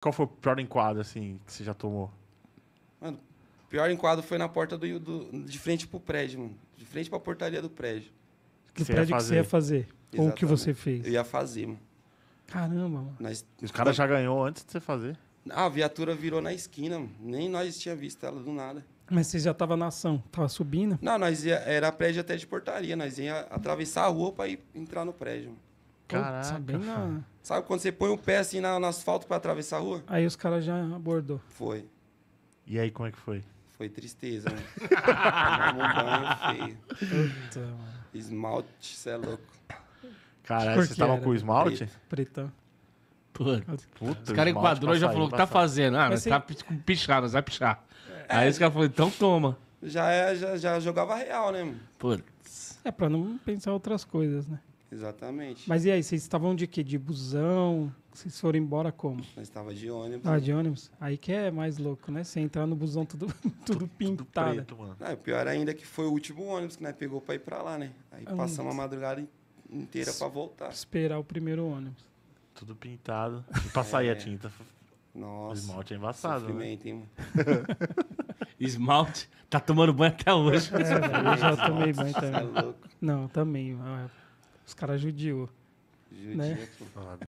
Qual foi o pior enquadro, assim, que você já tomou? Mano, o pior enquadro foi na porta do, do de frente pro prédio, mano. De frente pra portaria do prédio. Que do prédio que você ia fazer. Exatamente. Ou o que você fez. Eu ia fazer, mano. Caramba, mano. Nós... Os caras já ganhou antes de você fazer. a viatura virou na esquina, mano. nem nós tinha visto ela do nada. Mas você já tava na ação, tava subindo? Não, nós ia, era prédio até de portaria, nós ia atravessar a rua para ir entrar no prédio. Mano. Tá Caraca. Bem na... Sabe quando você põe o um pé assim na, no asfalto para atravessar a rua? Aí os caras já abordou. Foi. E aí, como é que foi? Foi tristeza, né? Puta, mano. Esmalte, você é louco. Caralho, você tava com esmalte? Pretão. Puta. Puta, os caras enquadrou e já falou: o que tá fazendo? Ah, mas tá você... tá pichado, vai pichar. É. Aí os caras falaram: então toma. Já, é, já, já jogava real, né? Mano? Putz. É pra não pensar outras coisas, né? Exatamente. Mas e aí, vocês estavam de quê? De busão? Vocês foram embora como? Nós estava de ônibus. Ah, de ônibus. Aí que é mais louco, né? Você entrar no busão tudo, tudo pintado. Tudo preto, mano. Não, pior ainda que foi o último ônibus que nós pegou para ir para lá, né? Aí ah, passamos a madrugada inteira para voltar. Esperar o primeiro ônibus. Tudo pintado. E pra sair é. a tinta. Nossa. O esmalte é embaçado, né? hein, mano? esmalte. Tá tomando banho até hoje. É, eu já tomei banho é também. é louco. Não, também. Os caras judiou. Judia né? É foda.